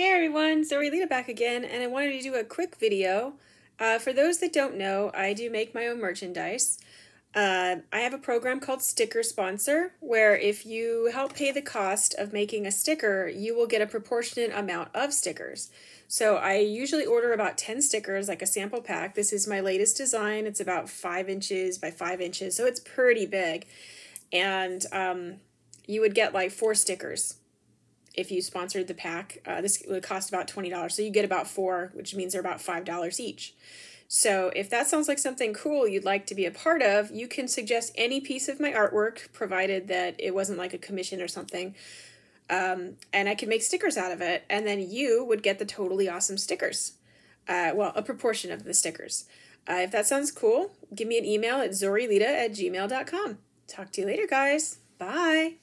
Hey everyone, so Lita back again, and I wanted to do a quick video. Uh, for those that don't know, I do make my own merchandise. Uh, I have a program called Sticker Sponsor, where if you help pay the cost of making a sticker, you will get a proportionate amount of stickers. So I usually order about 10 stickers, like a sample pack. This is my latest design. It's about 5 inches by 5 inches, so it's pretty big. And um, you would get like four stickers if you sponsored the pack. Uh, this would cost about $20. So you get about four, which means they're about $5 each. So if that sounds like something cool you'd like to be a part of, you can suggest any piece of my artwork, provided that it wasn't like a commission or something. Um, and I could make stickers out of it. And then you would get the totally awesome stickers. Uh, well, a proportion of the stickers. Uh, if that sounds cool, give me an email at zorilita at gmail.com. Talk to you later, guys. Bye.